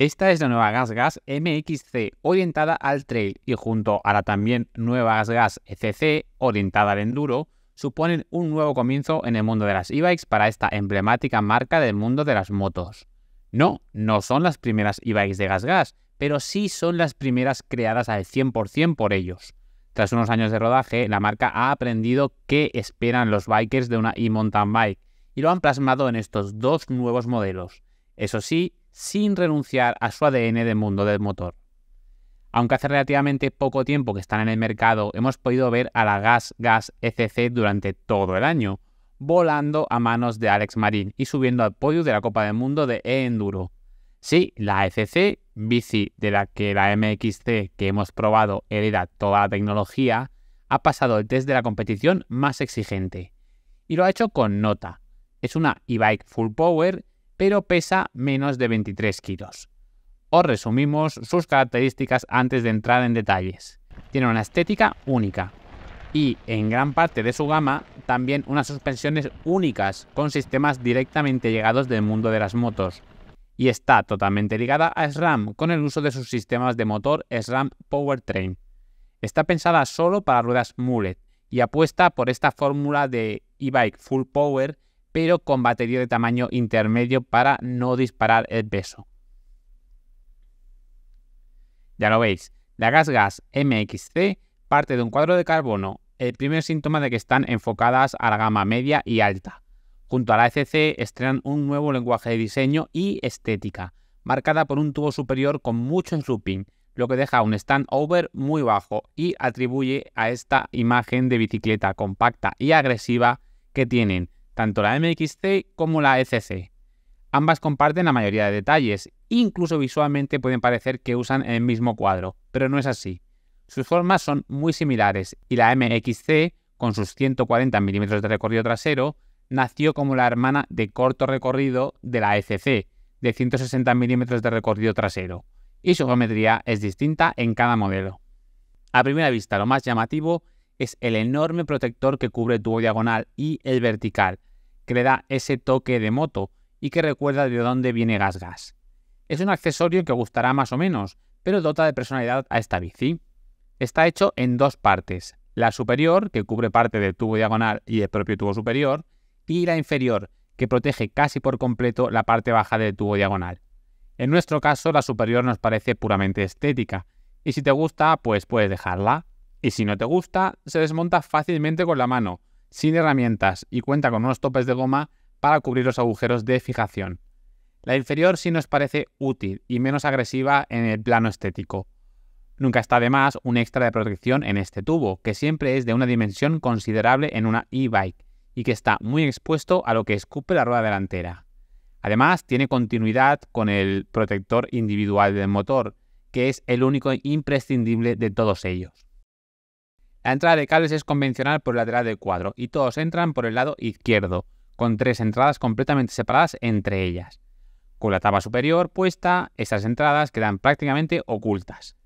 Esta es la nueva Gas Gas MXC orientada al trail y junto a la también nueva Gas Gas ECC orientada al enduro, suponen un nuevo comienzo en el mundo de las e-bikes para esta emblemática marca del mundo de las motos. No, no son las primeras e-bikes de Gas Gas, pero sí son las primeras creadas al 100% por ellos. Tras unos años de rodaje, la marca ha aprendido qué esperan los bikers de una e-mountain bike y lo han plasmado en estos dos nuevos modelos. Eso sí, sin renunciar a su ADN del mundo del motor. Aunque hace relativamente poco tiempo que están en el mercado, hemos podido ver a la Gas Gas ECC durante todo el año, volando a manos de Alex Marín y subiendo al podio de la Copa del Mundo de E-Enduro. Sí, la ECC, bici de la que la MXC que hemos probado hereda toda la tecnología, ha pasado el test de la competición más exigente. Y lo ha hecho con nota. Es una e-bike full power pero pesa menos de 23 kilos. Os resumimos sus características antes de entrar en detalles. Tiene una estética única y en gran parte de su gama también unas suspensiones únicas con sistemas directamente llegados del mundo de las motos. Y está totalmente ligada a SRAM con el uso de sus sistemas de motor SRAM Powertrain. Está pensada solo para ruedas mullet y apuesta por esta fórmula de e-bike full power pero con batería de tamaño intermedio para no disparar el peso. Ya lo veis, la Gas Gas MXC parte de un cuadro de carbono, el primer síntoma de que están enfocadas a la gama media y alta. Junto a la ECC estrenan un nuevo lenguaje de diseño y estética, marcada por un tubo superior con mucho looping, lo que deja un standover muy bajo y atribuye a esta imagen de bicicleta compacta y agresiva que tienen, tanto la MXC como la ECC. Ambas comparten la mayoría de detalles, incluso visualmente pueden parecer que usan el mismo cuadro, pero no es así. Sus formas son muy similares y la MXC, con sus 140 mm de recorrido trasero, nació como la hermana de corto recorrido de la ECC, de 160 mm de recorrido trasero, y su geometría es distinta en cada modelo. A primera vista, lo más llamativo es el enorme protector que cubre el tubo diagonal y el vertical, que le da ese toque de moto y que recuerda de dónde viene Gas Gas. Es un accesorio que gustará más o menos, pero dota de personalidad a esta bici. Está hecho en dos partes, la superior, que cubre parte del tubo diagonal y el propio tubo superior, y la inferior, que protege casi por completo la parte baja del tubo diagonal. En nuestro caso, la superior nos parece puramente estética, y si te gusta, pues puedes dejarla, y si no te gusta, se desmonta fácilmente con la mano, sin herramientas y cuenta con unos topes de goma para cubrir los agujeros de fijación. La inferior sí nos parece útil y menos agresiva en el plano estético. Nunca está de más un extra de protección en este tubo, que siempre es de una dimensión considerable en una e-bike y que está muy expuesto a lo que escupe la rueda delantera. Además, tiene continuidad con el protector individual del motor, que es el único imprescindible de todos ellos. La entrada de cables es convencional por el lateral del cuadro y todos entran por el lado izquierdo, con tres entradas completamente separadas entre ellas. Con la tapa superior puesta, estas entradas quedan prácticamente ocultas.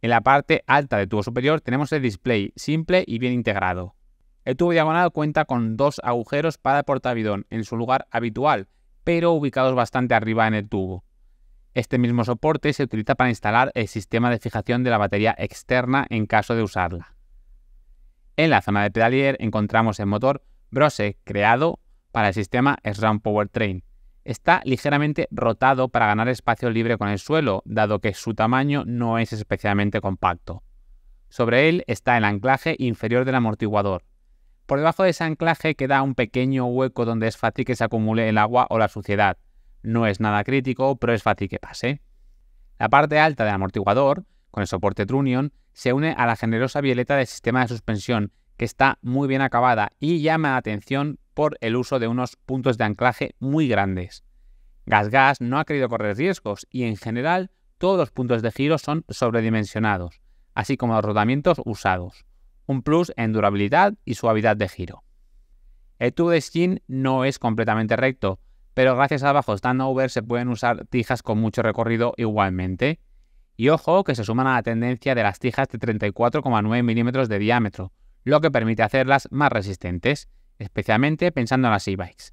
En la parte alta del tubo superior tenemos el display, simple y bien integrado. El tubo diagonal cuenta con dos agujeros para el portavidón en su lugar habitual, pero ubicados bastante arriba en el tubo. Este mismo soporte se utiliza para instalar el sistema de fijación de la batería externa en caso de usarla. En la zona de pedalier encontramos el motor Brose creado para el sistema SRAM Powertrain. Está ligeramente rotado para ganar espacio libre con el suelo, dado que su tamaño no es especialmente compacto. Sobre él está el anclaje inferior del amortiguador. Por debajo de ese anclaje queda un pequeño hueco donde es fácil que se acumule el agua o la suciedad. No es nada crítico, pero es fácil que pase. La parte alta del amortiguador, con el soporte Trunion, se une a la generosa violeta del sistema de suspensión, que está muy bien acabada y llama la atención por el uso de unos puntos de anclaje muy grandes. GasGas no ha querido correr riesgos y en general todos los puntos de giro son sobredimensionados, así como los rodamientos usados. Un plus en durabilidad y suavidad de giro. El tubo de skin no es completamente recto, pero gracias al bajo standover se pueden usar tijas con mucho recorrido igualmente. Y ojo que se suman a la tendencia de las tijas de 34,9 milímetros de diámetro, lo que permite hacerlas más resistentes, especialmente pensando en las e-bikes.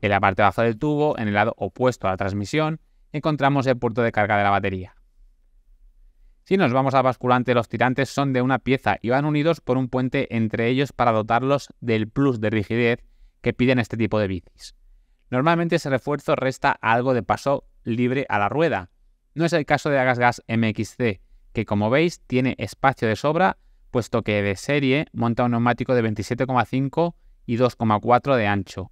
En la parte baja del tubo, en el lado opuesto a la transmisión, encontramos el puerto de carga de la batería. Si nos vamos al basculante, los tirantes son de una pieza y van unidos por un puente entre ellos para dotarlos del plus de rigidez que piden este tipo de bicis. Normalmente ese refuerzo resta algo de paso libre a la rueda. No es el caso de Agasgas Gas MXC, que como veis tiene espacio de sobra, puesto que de serie monta un neumático de 27,5 y 2,4 de ancho.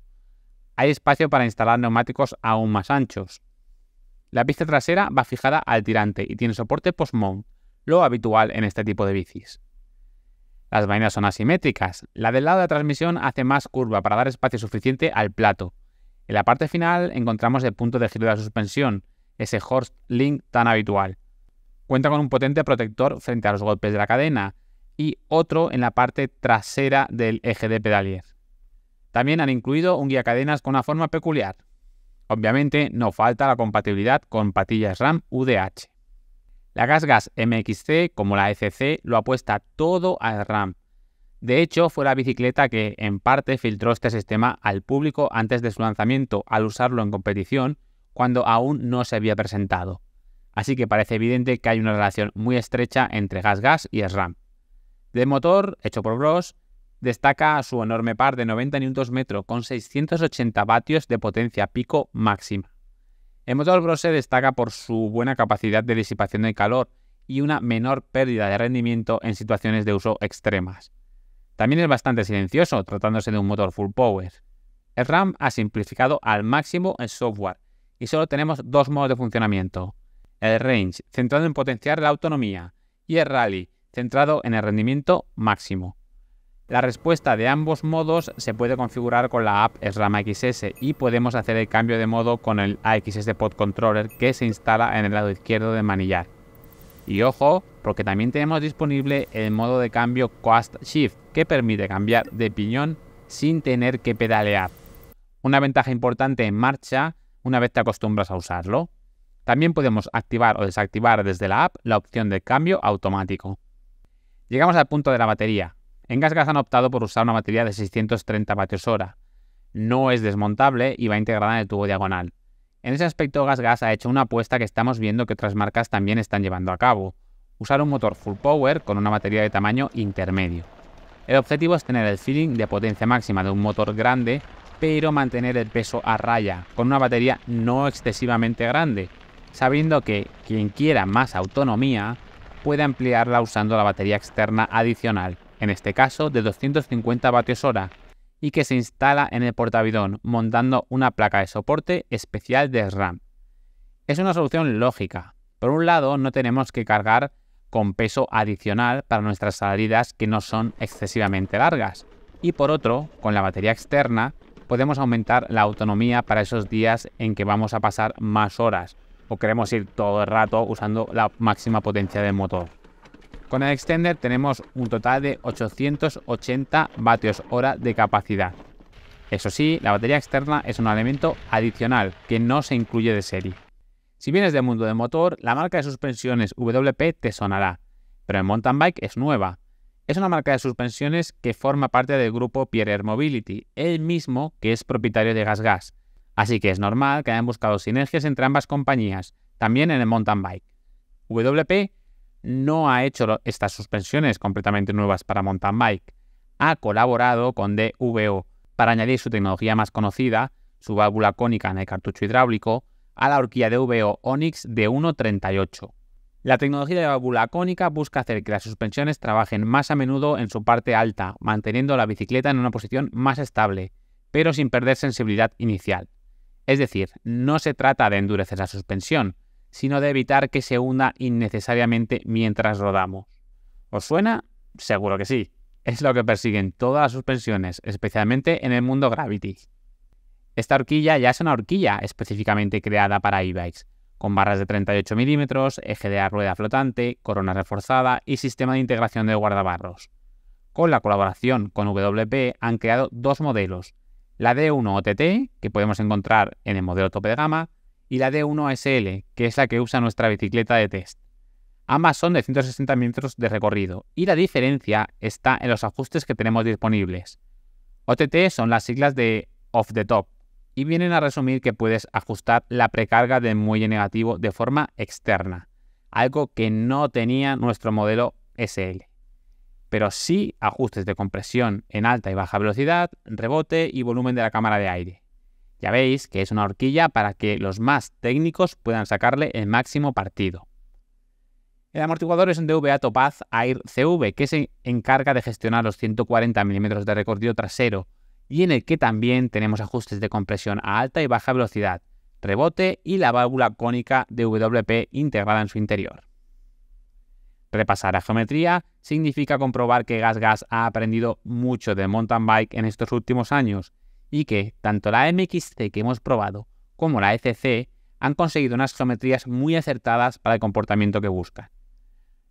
Hay espacio para instalar neumáticos aún más anchos. La pista trasera va fijada al tirante y tiene soporte post-mount, lo habitual en este tipo de bicis. Las vainas son asimétricas. La del lado de transmisión hace más curva para dar espacio suficiente al plato, en la parte final encontramos el punto de giro de la suspensión, ese horse link tan habitual. Cuenta con un potente protector frente a los golpes de la cadena y otro en la parte trasera del eje de pedalier. También han incluido un guía cadenas con una forma peculiar. Obviamente no falta la compatibilidad con patillas RAM UDH. La GasGas MXC, como la SC, e lo apuesta todo al RAM de hecho, fue la bicicleta que en parte filtró este sistema al público antes de su lanzamiento, al usarlo en competición, cuando aún no se había presentado. Así que parece evidente que hay una relación muy estrecha entre Gas Gas y SRAM. De motor, hecho por Bros, destaca su enorme par de 90 Nm con 680 vatios de potencia pico máxima. El motor Bros se destaca por su buena capacidad de disipación de calor y una menor pérdida de rendimiento en situaciones de uso extremas. También es bastante silencioso, tratándose de un motor full power. El RAM ha simplificado al máximo el software y solo tenemos dos modos de funcionamiento. El range, centrado en potenciar la autonomía, y el rally, centrado en el rendimiento máximo. La respuesta de ambos modos se puede configurar con la app SRAM XS y podemos hacer el cambio de modo con el AXS Pod Controller que se instala en el lado izquierdo de manillar. Y ojo, porque también tenemos disponible el modo de cambio Cost Shift, que permite cambiar de piñón sin tener que pedalear. Una ventaja importante en marcha una vez te acostumbras a usarlo. También podemos activar o desactivar desde la app la opción de cambio automático. Llegamos al punto de la batería. En GasGas han optado por usar una batería de 630 Wh. No es desmontable y va integrada en el tubo diagonal. En ese aspecto, GasGas ha hecho una apuesta que estamos viendo que otras marcas también están llevando a cabo. Usar un motor full power con una batería de tamaño intermedio. El objetivo es tener el feeling de potencia máxima de un motor grande, pero mantener el peso a raya, con una batería no excesivamente grande, sabiendo que quien quiera más autonomía puede ampliarla usando la batería externa adicional, en este caso de 250 vatios hora, y que se instala en el portavidón montando una placa de soporte especial de RAM. Es una solución lógica. Por un lado, no tenemos que cargar con peso adicional para nuestras salidas que no son excesivamente largas. Y por otro, con la batería externa, podemos aumentar la autonomía para esos días en que vamos a pasar más horas o queremos ir todo el rato usando la máxima potencia del motor. Con el extender tenemos un total de 880 vatios hora de capacidad. Eso sí, la batería externa es un elemento adicional que no se incluye de serie. Si vienes del mundo de motor, la marca de suspensiones WP te sonará, pero en mountain bike es nueva. Es una marca de suspensiones que forma parte del grupo Pierre Air Mobility, el mismo que es propietario de GasGas. Gas. Así que es normal que hayan buscado sinergias entre ambas compañías, también en el mountain bike. WP no ha hecho estas suspensiones completamente nuevas para mountain bike. Ha colaborado con DVO para añadir su tecnología más conocida, su válvula cónica en el cartucho hidráulico, a la horquilla DVO Onix d 1.38. La tecnología de válvula cónica busca hacer que las suspensiones trabajen más a menudo en su parte alta, manteniendo la bicicleta en una posición más estable, pero sin perder sensibilidad inicial. Es decir, no se trata de endurecer la suspensión, sino de evitar que se hunda innecesariamente mientras rodamos. ¿Os suena? Seguro que sí. Es lo que persiguen todas las suspensiones, especialmente en el mundo Gravity. Esta horquilla ya es una horquilla específicamente creada para e-bikes, con barras de 38 mm eje de rueda flotante, corona reforzada y sistema de integración de guardabarros. Con la colaboración con WP han creado dos modelos, la D1 OTT, que podemos encontrar en el modelo tope de gama, y la D1SL, que es la que usa nuestra bicicleta de test. Ambas son de 160 metros de recorrido y la diferencia está en los ajustes que tenemos disponibles. OTT son las siglas de off the top y vienen a resumir que puedes ajustar la precarga del muelle negativo de forma externa, algo que no tenía nuestro modelo SL. Pero sí ajustes de compresión en alta y baja velocidad, rebote y volumen de la cámara de aire. Ya veis que es una horquilla para que los más técnicos puedan sacarle el máximo partido. El amortiguador es un DVA Topaz Air CV que se encarga de gestionar los 140 mm de recorrido trasero y en el que también tenemos ajustes de compresión a alta y baja velocidad, rebote y la válvula cónica de integrada en su interior. Repasar a geometría significa comprobar que GasGas -Gas ha aprendido mucho del mountain bike en estos últimos años y que tanto la MXC que hemos probado como la FC han conseguido unas geometrías muy acertadas para el comportamiento que buscan.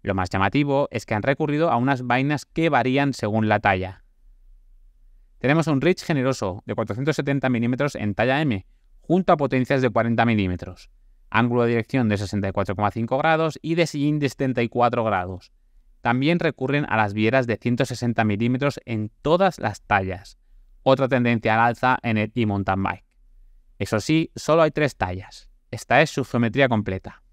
Lo más llamativo es que han recurrido a unas vainas que varían según la talla. Tenemos un reach generoso de 470 mm en talla M, junto a potencias de 40 mm, ángulo de dirección de 64,5 grados y de sillín de 74 grados. También recurren a las vieras de 160 mm en todas las tallas otra tendencia al alza en el e-mountain bike. Eso sí, solo hay tres tallas. Esta es su geometría completa.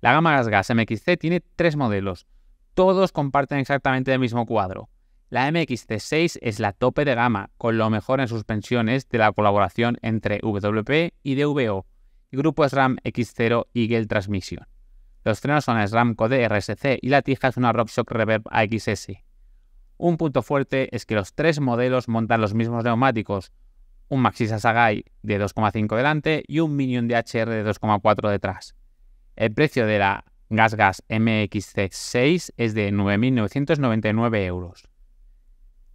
La gama Gas MXC tiene tres modelos. Todos comparten exactamente el mismo cuadro. La MXC6 es la tope de gama, con lo mejor en suspensiones de la colaboración entre WP y DVO, y grupos SRAM X0 y Gale Transmission. Los frenos son SRAM Code RSC y la tija es una RockShox Reverb AXS. Un punto fuerte es que los tres modelos montan los mismos neumáticos, un Maxxis Asagai de 2,5 delante y un Minion DHR de 2,4 detrás. El precio de la GasGas MXC6 es de 9.999 euros.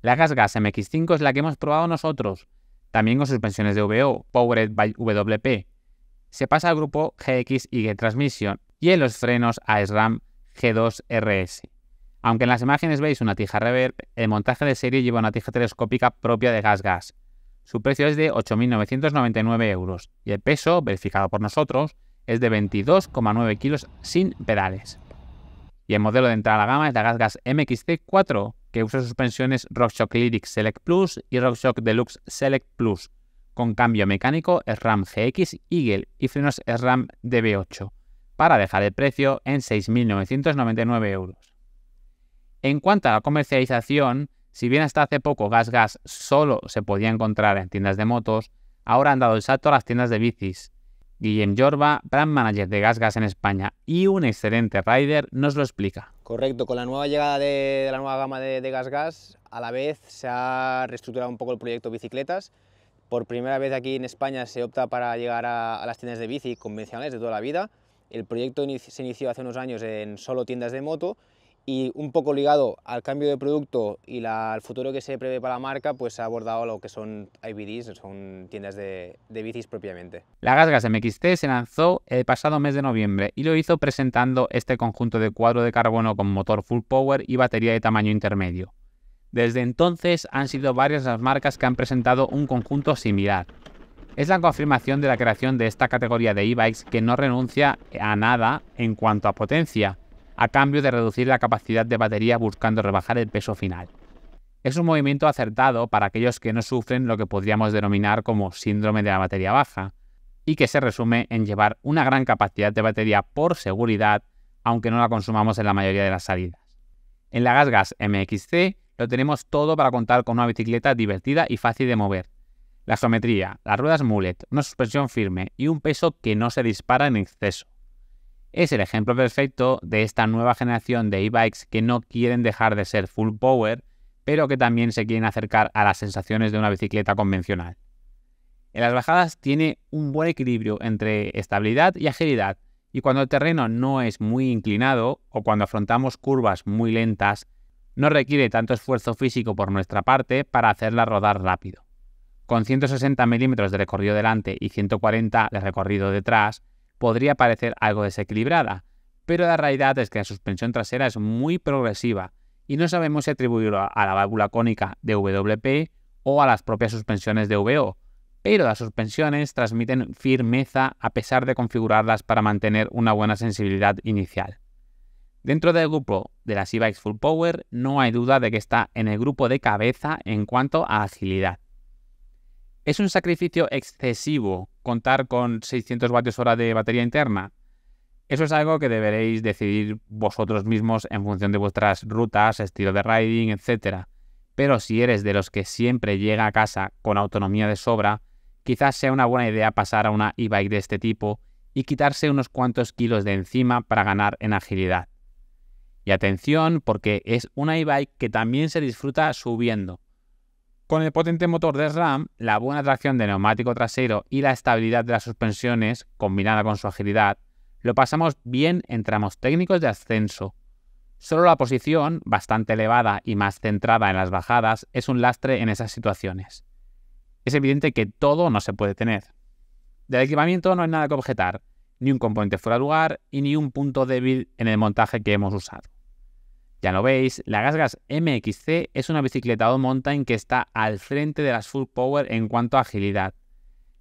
La GasGas MX5 es la que hemos probado nosotros, también con suspensiones de VO, Powered by WP. Se pasa al grupo GX y Transmission y en los frenos a SRAM G2RS. Aunque en las imágenes veis una tija reverb, el montaje de serie lleva una tija telescópica propia de Gas Gas. Su precio es de 8.999 euros y el peso, verificado por nosotros, es de 22,9 kilos sin pedales. Y el modelo de entrada a la gama es la GasGas Gas MXT4, que usa suspensiones RockShock Lyric Select Plus y RockShock Deluxe Select Plus, con cambio mecánico SRAM GX Eagle y frenos SRAM DB8, para dejar el precio en 6.999 euros. En cuanto a la comercialización, si bien hasta hace poco GasGas solo se podía encontrar en tiendas de motos, ahora han dado el salto a las tiendas de bicis. Guillem Jorba, brand manager de GasGas en España y un excelente rider, nos lo explica. Correcto, con la nueva llegada de, la nueva gama de, GasGas, Gas a la vez se ha reestructurado un poco el proyecto bicicletas. Por primera vez aquí en España se opta para llegar a, a las tiendas de bici convencionales de toda la vida. El proyecto se inició hace unos años en solo tiendas de moto y un poco ligado al cambio de producto y al futuro que se prevé para la marca, pues se ha abordado lo que son IBDs, son tiendas de, de, bicis propiamente. La Gasgas MXT se lanzó el pasado mes de noviembre y lo hizo presentando este conjunto de cuadro de carbono con motor full power y batería de tamaño intermedio. Desde entonces han sido varias las marcas que han presentado un conjunto similar. Es la confirmación de la creación de esta categoría de e-bikes que no renuncia a nada en cuanto a potencia, a cambio de reducir la capacidad de batería buscando rebajar el peso final. Es un movimiento acertado para aquellos que no sufren lo que podríamos denominar como síndrome de la batería baja, y que se resume en llevar una gran capacidad de batería por seguridad, aunque no la consumamos en la mayoría de las salidas. En la GasGas MXC lo tenemos todo para contar con una bicicleta divertida y fácil de mover. La geometría, las ruedas mullet, una suspensión firme y un peso que no se dispara en exceso. Es el ejemplo perfecto de esta nueva generación de e-bikes que no quieren dejar de ser full power, pero que también se quieren acercar a las sensaciones de una bicicleta convencional. En las bajadas tiene un buen equilibrio entre estabilidad y agilidad, y cuando el terreno no es muy inclinado o cuando afrontamos curvas muy lentas, no requiere tanto esfuerzo físico por nuestra parte para hacerla rodar rápido. Con 160 milímetros de recorrido delante y 140 de recorrido detrás, podría parecer algo desequilibrada, pero la realidad es que la suspensión trasera es muy progresiva y no sabemos si atribuirlo a la válvula cónica de WP o a las propias suspensiones de VO, pero las suspensiones transmiten firmeza a pesar de configurarlas para mantener una buena sensibilidad inicial. Dentro del grupo de las e-bikes full power no hay duda de que está en el grupo de cabeza en cuanto a agilidad. ¿Es un sacrificio excesivo contar con 600 vatios hora de batería interna? Eso es algo que deberéis decidir vosotros mismos en función de vuestras rutas, estilo de riding, etc. Pero si eres de los que siempre llega a casa con autonomía de sobra, quizás sea una buena idea pasar a una e-bike de este tipo y quitarse unos cuantos kilos de encima para ganar en agilidad. Y atención, porque es una e-bike que también se disfruta subiendo. Con el potente motor de SRAM, la buena tracción de neumático trasero y la estabilidad de las suspensiones, combinada con su agilidad, lo pasamos bien en tramos técnicos de ascenso. Solo la posición, bastante elevada y más centrada en las bajadas, es un lastre en esas situaciones. Es evidente que todo no se puede tener. Del equipamiento no hay nada que objetar, ni un componente fuera de lugar y ni un punto débil en el montaje que hemos usado. Ya lo veis, la GasGas MXC es una bicicleta de mountain que está al frente de las Full Power en cuanto a agilidad.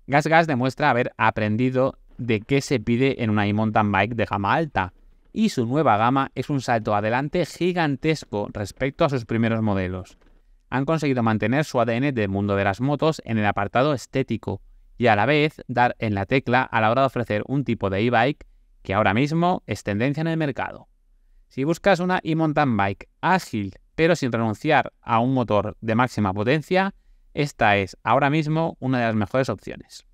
GasGas demuestra haber aprendido de qué se pide en una e-mountain bike de gama alta, y su nueva gama es un salto adelante gigantesco respecto a sus primeros modelos. Han conseguido mantener su ADN del mundo de las motos en el apartado estético, y a la vez dar en la tecla a la hora de ofrecer un tipo de e-bike que ahora mismo es tendencia en el mercado. Si buscas una e-mountain bike ágil, pero sin renunciar a un motor de máxima potencia, esta es ahora mismo una de las mejores opciones.